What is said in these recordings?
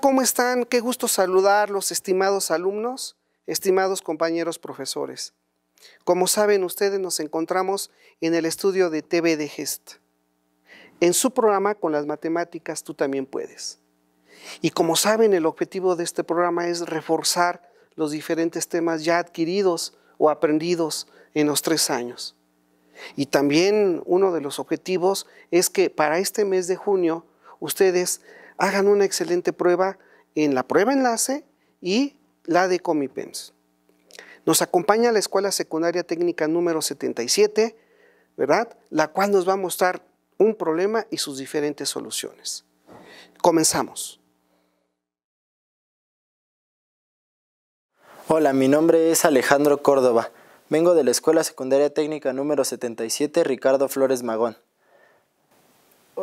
¿Cómo están? Qué gusto saludarlos, estimados alumnos, estimados compañeros profesores. Como saben ustedes, nos encontramos en el estudio de TV de Gest, en su programa con las matemáticas Tú también puedes. Y como saben, el objetivo de este programa es reforzar los diferentes temas ya adquiridos o aprendidos en los tres años. Y también uno de los objetivos es que para este mes de junio ustedes hagan una excelente prueba en la prueba enlace y la de Comipens. Nos acompaña la Escuela Secundaria Técnica número 77, ¿verdad? La cual nos va a mostrar un problema y sus diferentes soluciones. Comenzamos. Hola, mi nombre es Alejandro Córdoba. Vengo de la Escuela Secundaria Técnica número 77 Ricardo Flores Magón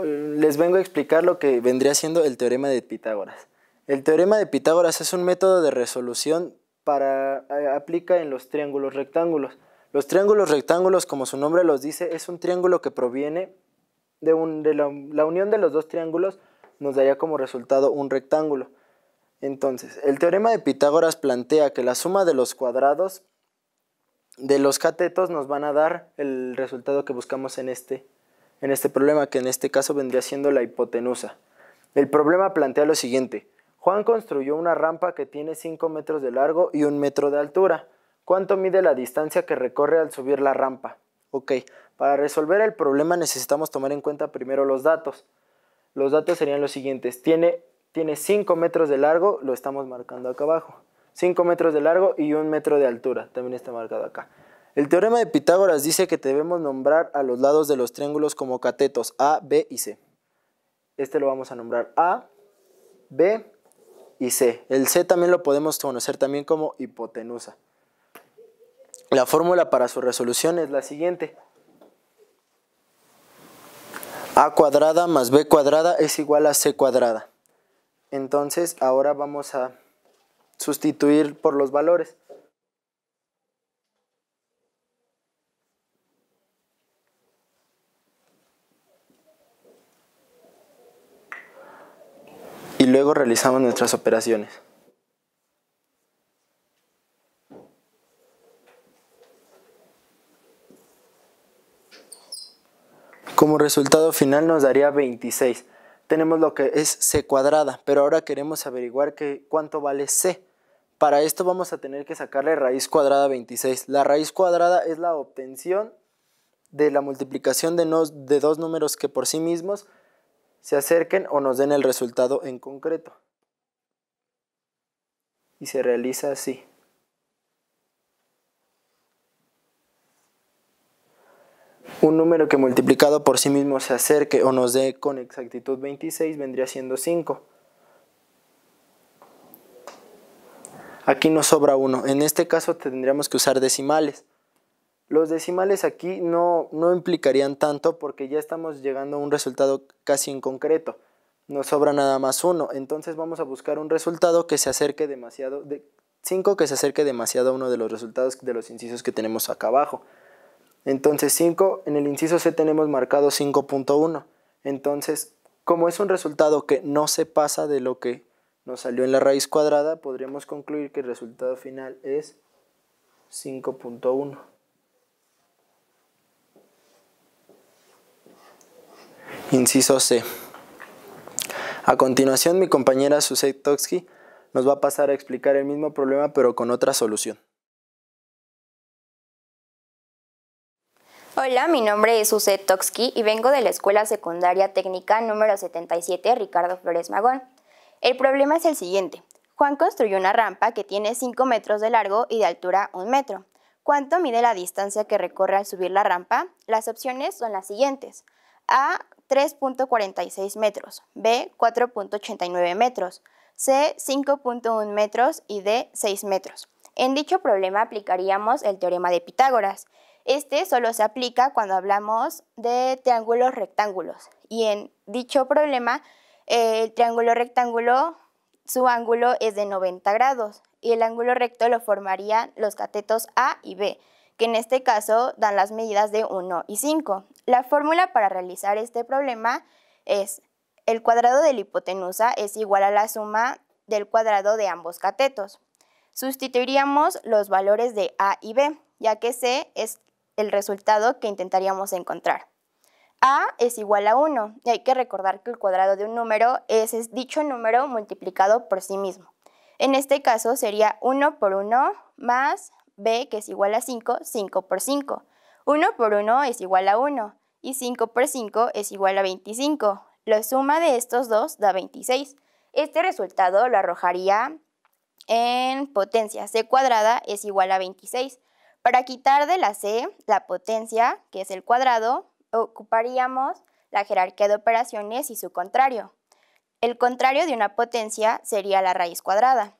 les vengo a explicar lo que vendría siendo el teorema de Pitágoras. El teorema de Pitágoras es un método de resolución para eh, aplica en los triángulos rectángulos. Los triángulos rectángulos, como su nombre los dice, es un triángulo que proviene de, la, la unión de los dos triángulos nos daría como resultado un rectángulo. Entonces, el teorema de Pitágoras plantea que la suma de los cuadrados de los catetos nos van a dar el resultado que buscamos en este en este problema, que en este caso vendría siendo la hipotenusa. El problema plantea lo siguiente. Juan construyó una rampa que tiene 5 metros de largo y 1 metro de altura. ¿Cuánto mide la distancia que recorre al subir la rampa? Ok, para resolver el problema necesitamos tomar en cuenta primero los datos. Los datos serían los siguientes. Tiene, tiene 5 metros de largo, lo estamos marcando acá abajo. 5 metros de largo y 1 metro de altura, también está marcado acá. El teorema de Pitágoras dice que debemos nombrar a los lados de los triángulos como catetos A, B y C. Este lo vamos a nombrar A, B y C. El C también lo podemos conocer también como hipotenusa. La fórmula para su resolución es la siguiente. A cuadrada más B cuadrada es igual a C cuadrada. Entonces ahora vamos a sustituir por los valores. y luego realizamos nuestras operaciones. Como resultado final nos daría 26. Tenemos lo que es C cuadrada, pero ahora queremos averiguar que cuánto vale C. Para esto vamos a tener que sacarle raíz cuadrada 26. La raíz cuadrada es la obtención de la multiplicación de dos números que por sí mismos se acerquen o nos den el resultado en concreto. Y se realiza así. Un número que multiplicado por sí mismo se acerque o nos dé con exactitud 26 vendría siendo 5. Aquí nos sobra 1. En este caso tendríamos que usar decimales. Los decimales aquí no, implicarían tanto porque ya estamos llegando a un resultado casi inconcreto, concreto. Nos sobra nada más uno, entonces vamos a buscar un resultado que se acerque demasiado, de 5 que se acerque demasiado a uno de los resultados de los incisos que tenemos acá abajo. Entonces 5, en el inciso C tenemos marcado 5.1. Entonces, como es un resultado que no se pasa de lo que nos salió en la raíz cuadrada, podríamos concluir que el resultado final es 5.1. Inciso C. A continuación, mi compañera Suset Toksky nos va a pasar a explicar el mismo problema pero con otra solución. Hola, mi nombre es Suset Toksky y vengo de la Escuela Secundaria Técnica número 77 Ricardo Flores Magón. El problema es el siguiente. Juan construyó una rampa que tiene 5 metros de largo y de altura 1 metro. ¿Cuánto mide la distancia que recorre al subir la rampa? Las opciones son las siguientes. A, 3.46 metros, B 4.89 metros, C 5.1 metros y D 6 metros. En dicho problema aplicaríamos el teorema de Pitágoras. Este solo se aplica cuando hablamos de triángulos rectángulos y en dicho problema el triángulo rectángulo, su ángulo es de 90 grados y el ángulo recto lo formarían los catetos A y B que en este caso dan las medidas de 1 y 5. La fórmula para realizar este problema es el cuadrado de la hipotenusa es igual a la suma del cuadrado de ambos catetos. Sustituiríamos los valores de A y B, ya que C es el resultado que intentaríamos encontrar. A es igual a 1 y hay que recordar que el cuadrado de un número es, dicho número multiplicado por sí mismo. En este caso sería 1 por 1 más b, que es igual a 5, 5 por 5. 1 por 1 es igual a 1 y 5 por 5 es igual a 25. La suma de estos dos da 26. Este resultado lo arrojaría en potencia. c cuadrada es igual a 26. Para quitar de la c la potencia, que es el cuadrado, ocuparíamos la jerarquía de operaciones y su contrario. El contrario de una potencia sería la raíz cuadrada.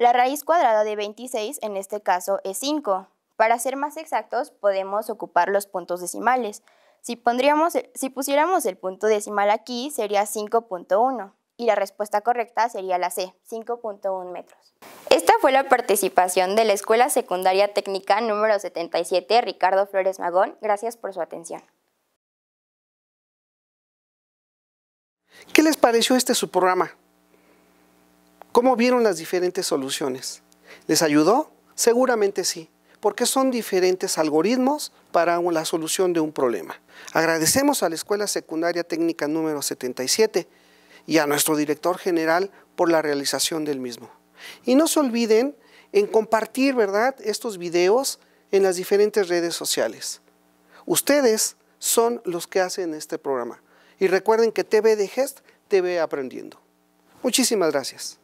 La raíz cuadrada de 26 en este caso es 5. Para ser más exactos, podemos ocupar los puntos decimales. Si, pusiéramos el punto decimal aquí, sería 5.1 y la respuesta correcta sería la C, 5.1 metros. Esta fue la participación de la Escuela Secundaria Técnica número 77 Ricardo Flores Magón. Gracias por su atención. ¿Qué les pareció este su programa? ¿Cómo vieron las diferentes soluciones? ¿Les ayudó? Seguramente sí, porque son diferentes algoritmos para la solución de un problema. Agradecemos a la Escuela Secundaria Técnica número 77 y a nuestro director general por la realización del mismo. Y no se olviden en compartir, ¿verdad?, estos videos en las diferentes redes sociales. Ustedes son los que hacen este programa. Y recuerden que TV de Gest te aprendiendo. Muchísimas gracias.